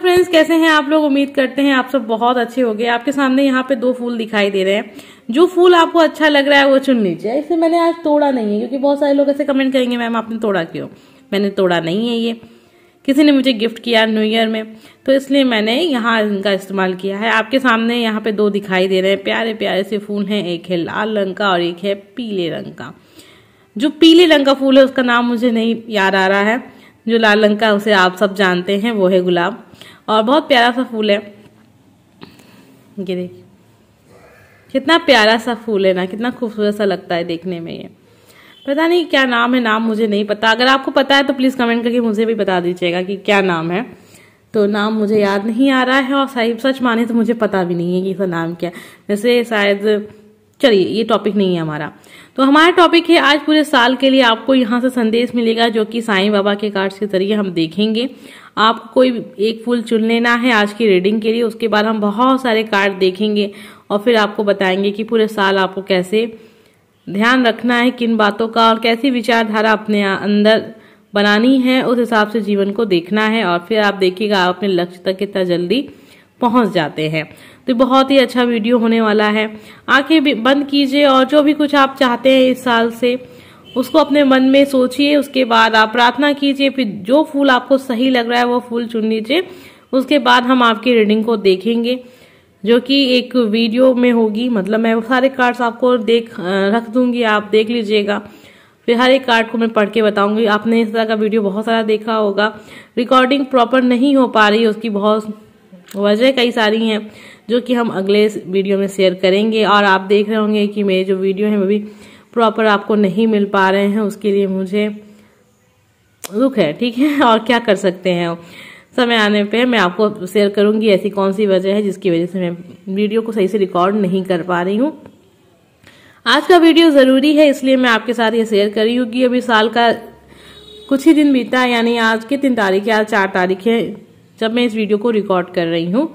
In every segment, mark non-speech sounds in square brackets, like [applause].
friends कैसे हैं आप लोग उम्मीद करते हैं आप सब बहुत अच्छे हो गए आपके सामने यहाँ पे दो फूल दिखाई दे रहे हैं जो फूल आपको अच्छा लग रहा है वो चुन लीजिए इसे मैंने आज तोड़ा नहीं है क्योंकि बहुत सारे लोग ऐसे कमेंट करेंगे मैम आपने तोड़ा क्यों मैंने तोड़ा नहीं है ये किसी ने मुझे गिफ्ट किया न्यू ईयर में तो इसलिए मैंने यहाँ इनका इस्तेमाल किया है आपके सामने यहाँ पे दो दिखाई दे रहे हैं प्यारे प्यारे से फूल हैं एक है लाल रंग का और एक है पीले रंग का जो पीले रंग का फूल है उसका नाम मुझे नहीं याद आ रहा है जो लाल रंग का उसे आप सब जानते हैं वो है गुलाब और बहुत प्यारा सा फूल है ये देखिए कितना प्यारा सा फूल है ना कितना खूबसूरत सा लगता है देखने में ये पता नहीं क्या नाम है नाम मुझे नहीं पता अगर आपको पता है तो प्लीज़ कमेंट करके मुझे भी बता दीजिएगा कि क्या नाम है तो नाम मुझे याद नहीं आ रहा है और साहिब सच माने तो मुझे पता भी नहीं है कि इसका नाम क्या है वैसे शायद चलिए ये टॉपिक नहीं है हमारा तो हमारा टॉपिक है आज पूरे साल के लिए आपको यहाँ से संदेश मिलेगा जो कि साईं बाबा के कार्ड्स के जरिए हम देखेंगे आप कोई एक फूल चुन लेना है आज की रीडिंग के लिए उसके बाद हम बहुत सारे कार्ड देखेंगे और फिर आपको बताएंगे कि पूरे साल आपको कैसे ध्यान रखना है किन बातों का और कैसी विचारधारा अपने अंदर बनानी है उस हिसाब से जीवन को देखना है और फिर आप देखिएगा आप अपने लक्ष्य तक कितना जल्दी पहुंच जाते हैं तो बहुत ही अच्छा वीडियो होने वाला है आंखें बंद कीजिए और जो भी कुछ आप चाहते हैं इस साल से उसको अपने मन में सोचिए उसके बाद आप प्रार्थना कीजिए फिर जो फूल आपको सही लग रहा है वो फूल चुन लीजिए उसके बाद हम आपकी रीडिंग को देखेंगे जो कि एक वीडियो में होगी मतलब मैं सारे कार्ड्स आपको देख रख दूंगी आप देख लीजिएगा फिर हर एक कार्ड को मैं पढ़ के बताऊंगी आपने इस तरह का वीडियो बहुत सारा देखा होगा रिकॉर्डिंग प्रॉपर नहीं हो पा रही है उसकी बहुत वजह कई सारी हैं जो कि हम अगले वीडियो में शेयर करेंगे और आप देख रहे होंगे कि मेरे जो वीडियो हैं वो भी प्रॉपर आपको नहीं मिल पा रहे हैं उसके लिए मुझे दुख है ठीक है [laughs] और क्या कर सकते हैं समय आने पे मैं आपको शेयर करूंगी ऐसी कौन सी वजह है जिसकी वजह से मैं वीडियो को सही से रिकॉर्ड नहीं कर पा रही हूँ आज का वीडियो ज़रूरी है इसलिए मैं आपके साथ ये शेयर कर रही हूँ कि अभी साल का कुछ ही दिन बीता यानी आज के तीन तारीख आज चार तारीख है जब मैं इस वीडियो को रिकॉर्ड कर रही हूँ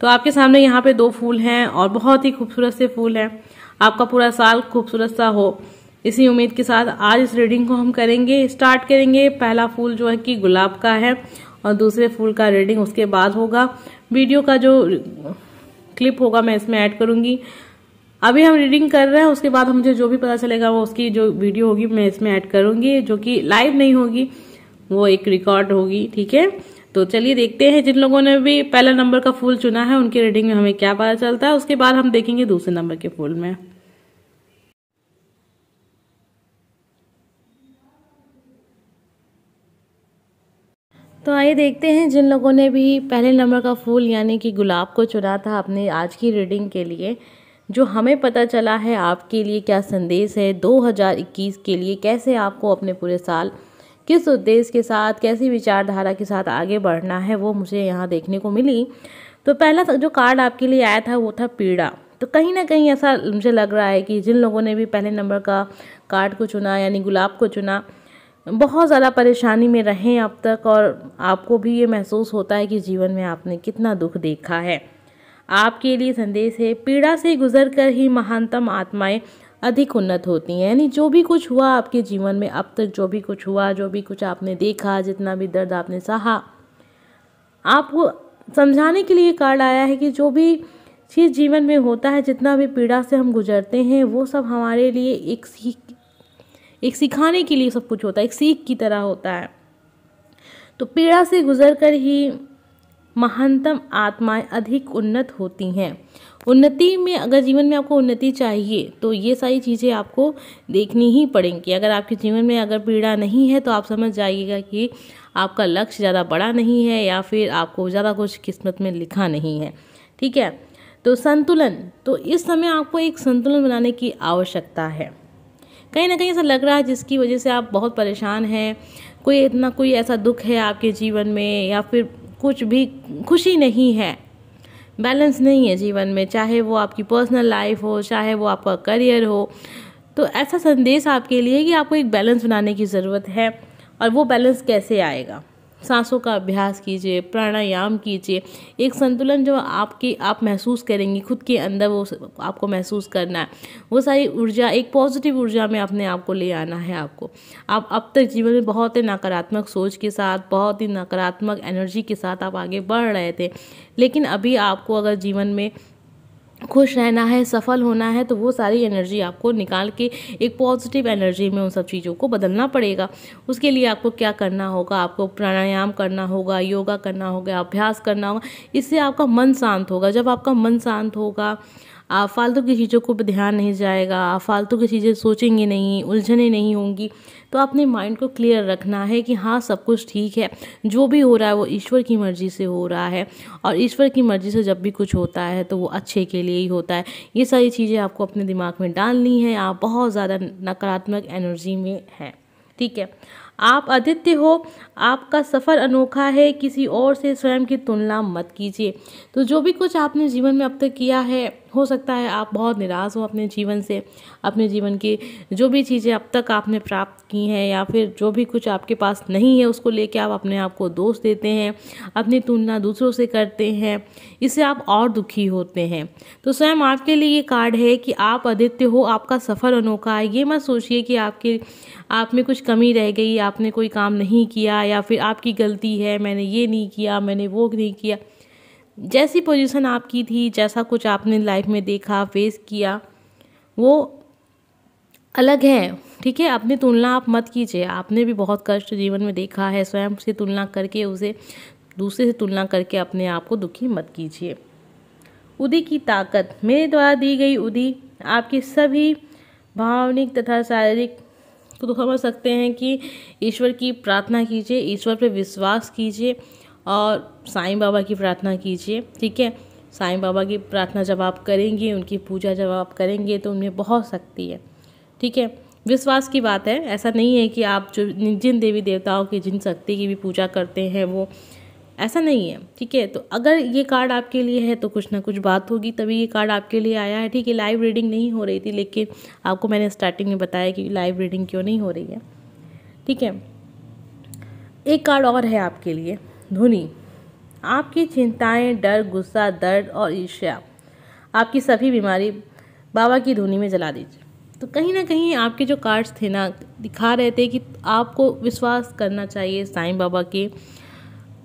तो आपके सामने यहाँ पे दो फूल हैं और बहुत ही खूबसूरत से फूल हैं आपका पूरा साल खूबसूरत सा हो इसी उम्मीद के साथ आज इस रीडिंग को हम करेंगे स्टार्ट करेंगे पहला फूल जो है कि गुलाब का है और दूसरे फूल का रीडिंग उसके बाद होगा वीडियो का जो क्लिप होगा मैं इसमें ऐड करूँगी अभी हम रीडिंग कर रहे हैं उसके बाद मुझे जो भी पता चलेगा वो उसकी जो वीडियो होगी मैं इसमें ऐड करूँगी जो कि लाइव नहीं होगी वो एक रिकॉर्ड होगी ठीक है तो चलिए देखते हैं जिन लोगों ने भी पहला नंबर का फूल चुना है उनकी रीडिंग में हमें क्या पता चलता है उसके बाद हम देखेंगे दूसरे नंबर के फूल में तो आइए देखते हैं जिन लोगों ने भी पहले नंबर का फूल यानी कि गुलाब को चुना था अपने आज की रीडिंग के लिए जो हमें पता चला है आपके लिए क्या संदेश है 2021 के लिए कैसे आपको अपने पूरे साल किस उद्देश्य के साथ कैसी विचारधारा के साथ आगे बढ़ना है वो मुझे यहाँ देखने को मिली तो पहला जो कार्ड आपके लिए आया था वो था पीड़ा तो कहीं ना कहीं ऐसा मुझे लग रहा है कि जिन लोगों ने भी पहले नंबर का कार्ड को चुना यानी गुलाब को चुना बहुत ज़्यादा परेशानी में रहें अब तक और आपको भी ये महसूस होता है कि जीवन में आपने कितना दुख देखा है आपके लिए संदेश है पीड़ा से गुजर कर ही महानतम आत्माएं अधिक उन्नत होती हैं यानी जो भी कुछ हुआ आपके जीवन में अब तक जो भी कुछ हुआ जो भी कुछ आपने देखा जितना भी दर्द आपने सहा आपको समझाने के लिए कार्ड आया है कि जो भी चीज़ जीवन में होता है जितना भी पीड़ा से हम गुजरते हैं वो सब हमारे लिए एक सीख एक सिखाने के लिए सब कुछ होता है एक सीख की तरह होता है तो पीड़ा से गुजर कर ही महानतम आत्माएं अधिक उन्नत होती हैं उन्नति में अगर जीवन में आपको उन्नति चाहिए तो ये सारी चीज़ें आपको देखनी ही पड़ेंगी अगर आपके जीवन में अगर पीड़ा नहीं है तो आप समझ जाइएगा कि आपका लक्ष्य ज़्यादा बड़ा नहीं है या फिर आपको ज़्यादा कुछ किस्मत में लिखा नहीं है ठीक है तो संतुलन तो इस समय आपको एक संतुलन बनाने की आवश्यकता है कहीं ना कहीं ऐसा लग रहा है जिसकी वजह से आप बहुत परेशान हैं कोई इतना कोई ऐसा दुख है आपके जीवन में या फिर कुछ भी खुशी नहीं है बैलेंस नहीं है जीवन में चाहे वो आपकी पर्सनल लाइफ हो चाहे वो आपका करियर हो तो ऐसा संदेश आपके लिए कि आपको एक बैलेंस बनाने की ज़रूरत है और वो बैलेंस कैसे आएगा सांसों का अभ्यास कीजिए प्राणायाम कीजिए एक संतुलन जो आपके आप महसूस करेंगी खुद के अंदर वो आपको महसूस करना है वो सारी ऊर्जा एक पॉजिटिव ऊर्जा में अपने आप को ले आना है आपको आप अब तक जीवन में बहुत ही नकारात्मक सोच के साथ बहुत ही नकारात्मक एनर्जी के साथ आप आगे बढ़ रहे थे लेकिन अभी आपको अगर जीवन में खुश रहना है सफल होना है तो वो सारी एनर्जी आपको निकाल के एक पॉजिटिव एनर्जी में उन सब चीज़ों को बदलना पड़ेगा उसके लिए आपको क्या करना होगा आपको प्राणायाम करना होगा योगा करना होगा अभ्यास करना होगा इससे आपका मन शांत होगा जब आपका मन शांत होगा आप फालतू की चीज़ों को ध्यान नहीं जाएगा फालतू की चीज़ें सोचेंगे नहीं उलझने नहीं होंगी तो अपने माइंड को क्लियर रखना है कि हाँ सब कुछ ठीक है जो भी हो रहा है वो ईश्वर की मर्ज़ी से हो रहा है और ईश्वर की मर्ज़ी से जब भी कुछ होता है तो वो अच्छे के लिए ही होता है ये सारी चीज़ें आपको अपने दिमाग में डालनी है आप बहुत ज़्यादा नकारात्मक एनर्जी में हैं ठीक है आप आदित्य हो आपका सफ़र अनोखा है किसी और से स्वयं की तुलना मत कीजिए तो जो भी कुछ आपने जीवन में अब तक किया है हो सकता है आप बहुत निराश हो अपने जीवन से अपने जीवन की जो भी चीज़ें अब तक आपने प्राप्त की हैं या फिर जो भी कुछ आपके पास नहीं है उसको लेके आप अपने आप को दोष देते हैं अपनी तुलना दूसरों से करते हैं इससे आप और दुखी होते हैं तो स्वयं आपके लिए ये कार्ड है कि आप आदित्य हो आपका सफ़र अनोखा है ये मत सोचिए कि आपके आप में कुछ कमी रह गई आपने कोई काम नहीं किया या फिर आपकी गलती है मैंने ये नहीं किया मैंने वो नहीं किया जैसी पोजीशन आपकी थी जैसा कुछ आपने लाइफ में देखा फेस किया वो अलग है ठीक है अपनी तुलना आप मत कीजिए आपने भी बहुत कष्ट जीवन में देखा है स्वयं से तुलना करके उसे दूसरे से तुलना करके अपने आप को दुखी मत कीजिए उदी की ताकत मेरे द्वारा दी गई उदी आपकी सभी भावनिक तथा शारीरिक को तो समझ सकते हैं कि ईश्वर की प्रार्थना कीजिए ईश्वर पर विश्वास कीजिए और साईं बाबा की प्रार्थना कीजिए ठीक है साईं बाबा की प्रार्थना जब आप करेंगे उनकी पूजा जब आप करेंगे तो उनमें बहुत शक्ति है ठीक है विश्वास की बात है ऐसा नहीं है कि आप जो जिन देवी देवताओं की जिन शक्ति की भी पूजा करते हैं वो ऐसा नहीं है ठीक है तो अगर ये कार्ड आपके लिए है तो कुछ ना कुछ बात होगी तभी ये कार्ड आपके लिए आया है ठीक है लाइव रीडिंग नहीं हो रही थी लेकिन आपको मैंने स्टार्टिंग में बताया कि लाइव रीडिंग क्यों नहीं हो रही है ठीक है एक कार्ड और है आपके लिए धुनी आपकी चिंताएं डर गुस्सा दर्द और ईर्ष्या आपकी सभी बीमारी बाबा की धुनी में जला दीजिए तो कहीं ना कहीं आपके जो कार्ड्स थे ना दिखा रहे थे कि आपको विश्वास करना चाहिए साईं बाबा के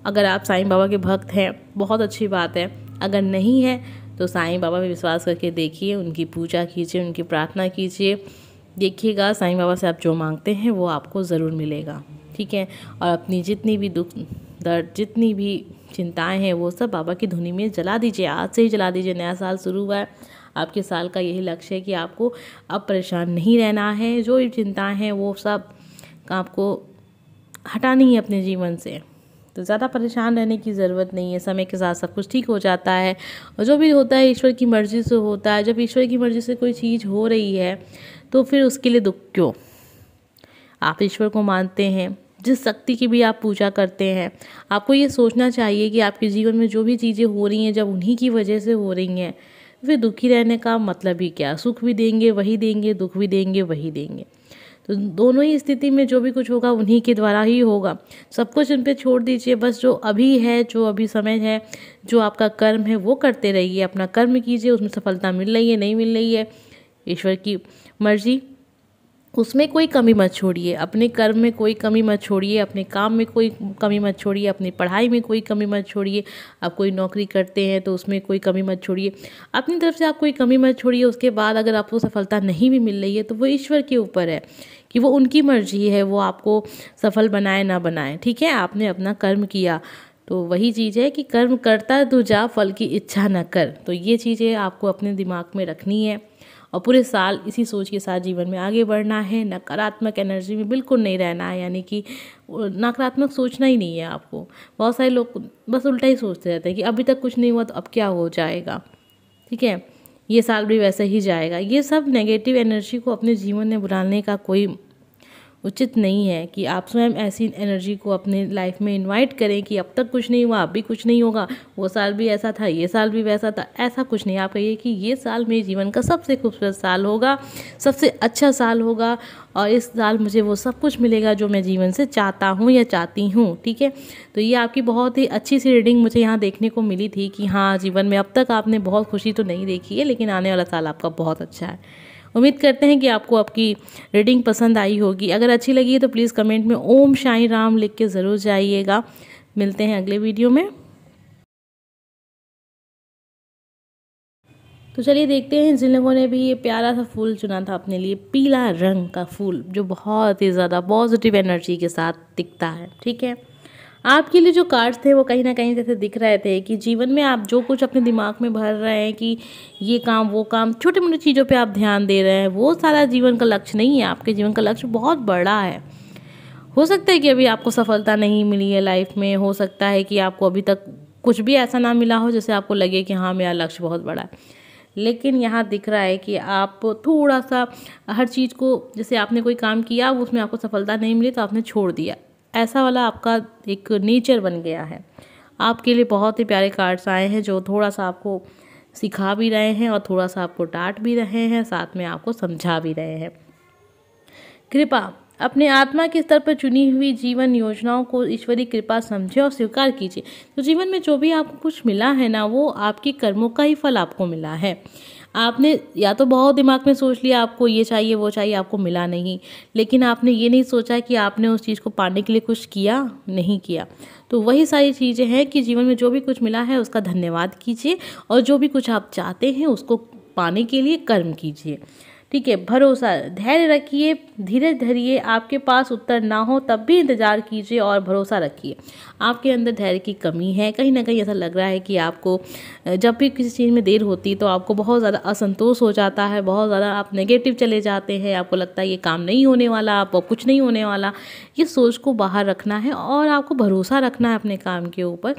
अगर आप साईं बाबा के भक्त हैं बहुत अच्छी बात है अगर नहीं है तो साईं बाबा पर विश्वास करके देखिए उनकी पूजा कीजिए उनकी प्रार्थना कीजिए देखिएगा साईं बाबा से आप जो मांगते हैं वो आपको ज़रूर मिलेगा ठीक है और अपनी जितनी भी दुख दर्द जितनी भी चिंताएं हैं वो सब बाबा की धुनी में जला दीजिए आज से ही जला दीजिए नया साल शुरू हुआ है आपके साल का यही लक्ष्य है कि आपको अब परेशान नहीं रहना है जो भी चिंताएँ हैं वो सब आपको हटानी है अपने जीवन से तो ज़्यादा परेशान रहने की ज़रूरत नहीं है समय के साथ सब कुछ ठीक हो जाता है और जो भी होता है ईश्वर की मर्ज़ी से होता है जब ईश्वर की मर्ज़ी से कोई चीज़ हो रही है तो फिर उसके लिए दुख क्यों आप ईश्वर को मानते हैं जिस शक्ति की भी आप पूजा करते हैं आपको ये सोचना चाहिए कि आपके जीवन में जो भी चीज़ें हो रही हैं जब उन्हीं की वजह से हो रही हैं फिर दुखी रहने का मतलब ही क्या सुख भी देंगे वही देंगे दुख भी देंगे वही देंगे तो दोनों ही स्थिति में जो भी कुछ होगा उन्हीं के द्वारा ही होगा सब कुछ उन पर छोड़ दीजिए बस जो अभी है जो अभी समय है जो आपका कर्म है वो करते रहिए अपना कर्म कीजिए उसमें सफलता मिल रही है नहीं मिल रही है ईश्वर की मर्जी उसमें कोई कमी मत छोड़िए अपने कर्म में कोई कमी मत छोड़िए अपने काम में कोई कमी मत छोड़िए अपनी पढ़ाई में कोई कमी मत छोड़िए आप कोई नौकरी करते हैं तो उसमें कोई कमी मत छोड़िए अपनी तरफ से आप कोई कमी मत छोड़िए उसके बाद अगर आपको सफलता नहीं भी मिल रही है तो वो ईश्वर के ऊपर है कि वो उनकी मर्जी है वो आपको सफल बनाए ना बनाए ठीक है आपने अपना कर्म किया तो वही चीज़ है कि कर्म करता तो जा फल की इच्छा न कर तो ये चीज़ें आपको अपने दिमाग में रखनी है और पूरे साल इसी सोच के साथ जीवन में आगे बढ़ना है नकारात्मक एनर्जी में बिल्कुल नहीं रहना है यानी कि नकारात्मक सोचना ही नहीं है आपको बहुत सारे लोग बस उल्टा ही सोचते रहते हैं कि अभी तक कुछ नहीं हुआ तो अब क्या हो जाएगा ठीक है ये साल भी वैसे ही जाएगा ये सब नेगेटिव एनर्जी को अपने जीवन में बुलाने का कोई उचित नहीं है कि आप स्वयं ऐसी एनर्जी को अपने लाइफ में इन्वाइट करें कि अब तक कुछ नहीं हुआ अब भी कुछ नहीं होगा वो साल भी ऐसा था ये साल भी वैसा था ऐसा कुछ नहीं आप कहिए कि ये साल मेरे जीवन का सबसे खूबसूरत साल होगा सबसे अच्छा साल होगा और इस साल मुझे वो सब कुछ मिलेगा जो मैं जीवन से चाहता हूँ या चाहती हूँ ठीक है तो ये आपकी बहुत ही अच्छी सी रीडिंग मुझे यहाँ देखने को मिली थी कि हाँ जीवन में अब तक आपने बहुत खुशी तो नहीं देखी है लेकिन आने वाला साल आपका बहुत अच्छा है उम्मीद करते हैं कि आपको आपकी रीडिंग पसंद आई होगी अगर अच्छी लगी है तो प्लीज़ कमेंट में ओम शाही राम लिख के ज़रूर जाइएगा मिलते हैं अगले वीडियो में तो चलिए देखते हैं जिन लोगों ने भी ये प्यारा सा फूल चुना था अपने लिए पीला रंग का फूल जो बहुत ही ज़्यादा पॉजिटिव एनर्जी के साथ दिखता है ठीक है आपके लिए जो कार्ड्स थे वो कहीं ना कहीं जैसे दिख रहे थे कि जीवन में आप जो कुछ अपने दिमाग में भर रहे हैं कि ये काम वो काम छोटी मोटी चीज़ों पर आप ध्यान दे रहे हैं वो सारा जीवन का लक्ष्य नहीं है आपके जीवन का लक्ष्य बहुत बड़ा है हो सकता है कि अभी आपको सफलता नहीं मिली है लाइफ में हो सकता है कि आपको अभी तक कुछ भी ऐसा ना मिला हो जैसे आपको लगे कि हाँ मेरा लक्ष्य बहुत बड़ा है लेकिन यहाँ दिख रहा है कि आप थोड़ा सा हर चीज़ को जैसे आपने कोई काम किया उसमें आपको सफलता नहीं मिली तो आपने छोड़ दिया ऐसा वाला आपका एक नेचर बन गया है आपके लिए बहुत ही प्यारे कार्ड्स आए हैं जो थोड़ा सा आपको सिखा भी रहे हैं और थोड़ा सा आपको डांट भी रहे हैं साथ में आपको समझा भी रहे हैं कृपा अपने आत्मा के स्तर पर चुनी हुई जीवन योजनाओं को ईश्वरी कृपा समझें और स्वीकार कीजिए तो जीवन में जो भी आपको कुछ मिला है ना वो आपके कर्मों का ही फल आपको मिला है आपने या तो बहुत दिमाग में सोच लिया आपको ये चाहिए वो चाहिए आपको मिला नहीं लेकिन आपने ये नहीं सोचा कि आपने उस चीज़ को पाने के लिए कुछ किया नहीं किया तो वही सारी चीज़ें हैं कि जीवन में जो भी कुछ मिला है उसका धन्यवाद कीजिए और जो भी कुछ आप चाहते हैं उसको पाने के लिए कर्म कीजिए ठीक है भरोसा धैर्य रखिए धीरे धरिए आपके पास उत्तर ना हो तब भी इंतज़ार कीजिए और भरोसा रखिए आपके अंदर धैर्य की कमी है कहीं ना कहीं ऐसा लग रहा है कि आपको जब भी किसी चीज़ में देर होती तो आपको बहुत ज़्यादा असंतोष हो जाता है बहुत ज़्यादा आप नेगेटिव चले जाते हैं आपको लगता है ये काम नहीं होने वाला आप कुछ नहीं होने वाला ये सोच को बाहर रखना है और आपको भरोसा रखना है अपने काम के ऊपर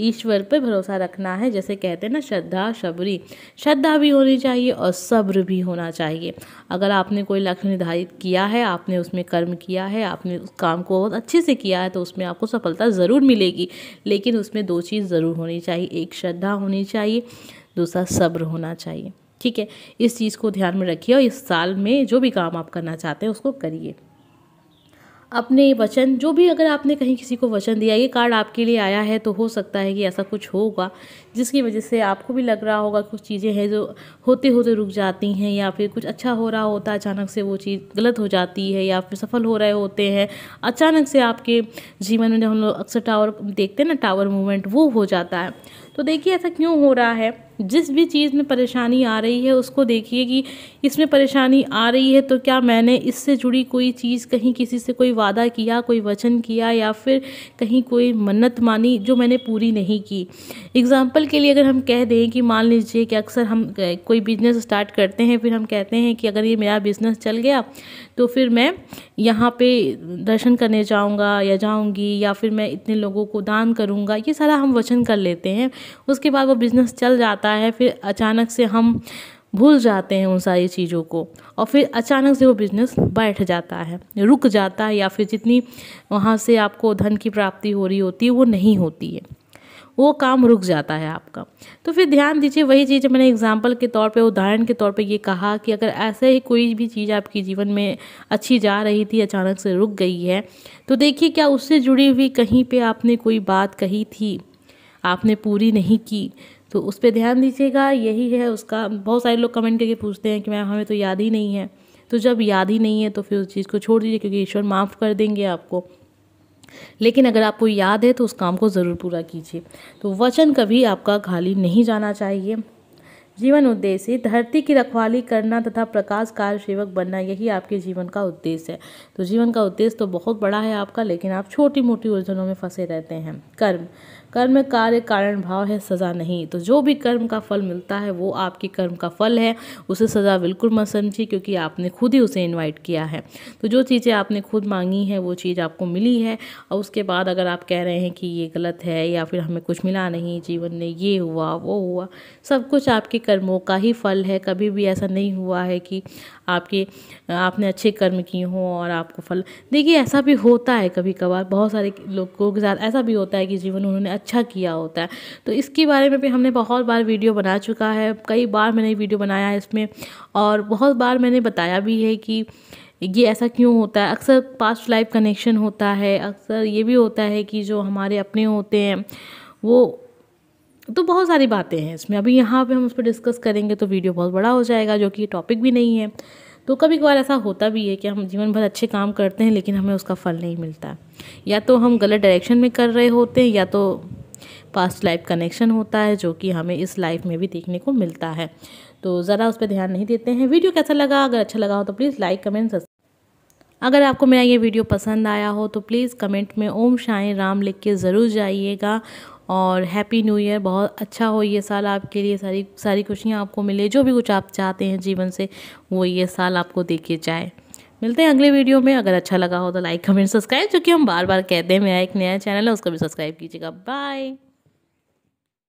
ईश्वर पर भरोसा रखना है जैसे कहते हैं ना श्रद्धा शबरी श्रद्धा भी होनी चाहिए और सब्र भी होना चाहिए अगर आपने कोई लक्ष्य निर्धारित किया है आपने उसमें कर्म किया है आपने उस काम को बहुत अच्छे से किया है तो उसमें आपको सफलता ज़रूर मिलेगी लेकिन उसमें दो चीज़ ज़रूर होनी चाहिए एक श्रद्धा होनी चाहिए दूसरा सब्र होना चाहिए ठीक है इस चीज़ को ध्यान में रखिए और इस साल में जो भी काम आप करना चाहते हैं उसको करिए अपने वचन जो भी अगर आपने कहीं किसी को वचन दिया ये कार्ड आपके लिए आया है तो हो सकता है कि ऐसा कुछ होगा जिसकी वजह से आपको भी लग रहा होगा कुछ चीज़ें हैं जो होते होते रुक जाती हैं या फिर कुछ अच्छा हो रहा होता है अचानक से वो चीज़ गलत हो जाती है या फिर सफल हो रहे होते हैं अचानक से आपके जीवन में जब हम लोग अक्सर टावर देखते हैं ना टावर मूवमेंट वो हो जाता है तो देखिए ऐसा क्यों हो रहा है जिस भी चीज़ में परेशानी आ रही है उसको देखिए कि इसमें परेशानी आ रही है तो क्या मैंने इससे जुड़ी कोई चीज़ कहीं किसी से कोई वादा किया कोई वचन किया या फिर कहीं कोई मन्नत मानी जो मैंने पूरी नहीं की एग्ज़ाम्पल के लिए अगर हम कह दें कि मान लीजिए कि अक्सर हम कोई बिज़नेस स्टार्ट करते हैं फिर हम कहते हैं कि अगर ये मेरा बिज़नेस चल गया तो फिर मैं यहाँ पे दर्शन करने जाऊँगा या जाऊँगी या फिर मैं इतने लोगों को दान करूँगा ये सारा हम वचन कर लेते हैं उसके बाद वो बिज़नेस चल जाता है फिर अचानक से हम भूल जाते हैं उन सारी चीज़ों को और फिर अचानक से वो बिज़नेस बैठ जाता है रुक जाता है या फिर जितनी वहाँ से आपको धन की प्राप्ति हो रही होती है वो नहीं होती है वो काम रुक जाता है आपका तो फिर ध्यान दीजिए वही चीज़ मैंने एग्जाम्पल के तौर पर उदाहरण के तौर पर ये कहा कि अगर ऐसे ही कोई भी चीज़ आपकी जीवन में अच्छी जा रही थी अचानक से रुक गई है तो देखिए क्या उससे जुड़ी हुई कहीं पर आपने कोई बात कही थी आपने पूरी नहीं की तो उस पर ध्यान दीजिएगा यही है उसका बहुत सारे लोग कमेंट करके पूछते हैं कि मैम हमें तो याद ही नहीं है तो जब याद ही नहीं है तो फिर उस चीज़ को छोड़ दीजिए क्योंकि ईश्वर माफ़ कर देंगे आपको लेकिन अगर आपको याद है तो उस काम को ज़रूर पूरा कीजिए तो वचन कभी आपका खाली नहीं जाना चाहिए जीवन उद्देश्य धरती की रखवाली करना तथा प्रकाश कार्य सेवक बनना यही आपके जीवन का उद्देश्य है तो जीवन का उद्देश्य तो बहुत बड़ा है आपका लेकिन आप छोटी मोटी उलझनों में फंसे रहते हैं कर्म कर्म कार्य कारण भाव है सज़ा नहीं तो जो भी कर्म का फल मिलता है वो आपके कर्म का फल है उसे सज़ा बिल्कुल मत समझिए क्योंकि आपने खुद ही उसे इन्वाइट किया है तो जो चीज़ें आपने खुद मांगी हैं वो चीज़ आपको मिली है और उसके बाद अगर आप कह रहे हैं कि ये गलत है या फिर हमें कुछ मिला नहीं जीवन में ये हुआ वो हुआ सब कुछ आपके कर्मों का ही फल है कभी भी ऐसा नहीं हुआ है कि आपके आपने अच्छे कर्म किए हों और आपको फल देखिए ऐसा भी होता है कभी कभार बहुत सारे लोगों के साथ ऐसा भी होता है कि जीवन उन्होंने अच्छा किया होता है तो इसके बारे में भी हमने बहुत बार वीडियो बना चुका है कई बार मैंने वीडियो बनाया है इसमें और बहुत बार मैंने बताया भी है कि ये ऐसा क्यों होता है अक्सर पास्ट लाइफ कनेक्शन होता है अक्सर ये भी होता है कि जो हमारे अपने होते हैं वो तो बहुत सारी बातें हैं इसमें अभी यहाँ पे हम उस पर डिस्कस करेंगे तो वीडियो बहुत बड़ा हो जाएगा जो कि टॉपिक भी नहीं है तो कभी कभार ऐसा होता भी है कि हम जीवन भर अच्छे काम करते हैं लेकिन हमें उसका फल नहीं मिलता या तो हम गलत डायरेक्शन में कर रहे होते हैं या तो पास्ट लाइफ कनेक्शन होता है जो कि हमें इस लाइफ में भी देखने को मिलता है तो ज़रा उस पर ध्यान नहीं देते हैं वीडियो कैसा लगा अगर अच्छा लगा हो तो प्लीज़ लाइक कमेंट अगर आपको मेरा ये वीडियो पसंद आया हो तो प्लीज़ कमेंट में ओम शाय राम लिख के ज़रूर जाइएगा और हैप्पी न्यू ईयर बहुत अच्छा हो ये साल आपके लिए सारी सारी खुशियाँ आपको मिले जो भी कुछ आप चाहते हैं जीवन से वो ये साल आपको दे के जाए मिलते हैं अगले वीडियो में अगर अच्छा लगा हो तो लाइक कमेंट सब्सक्राइब जो कि हम बार बार कहते हैं मेरा एक नया चैनल है उसको भी सब्सक्राइब कीजिएगा बाय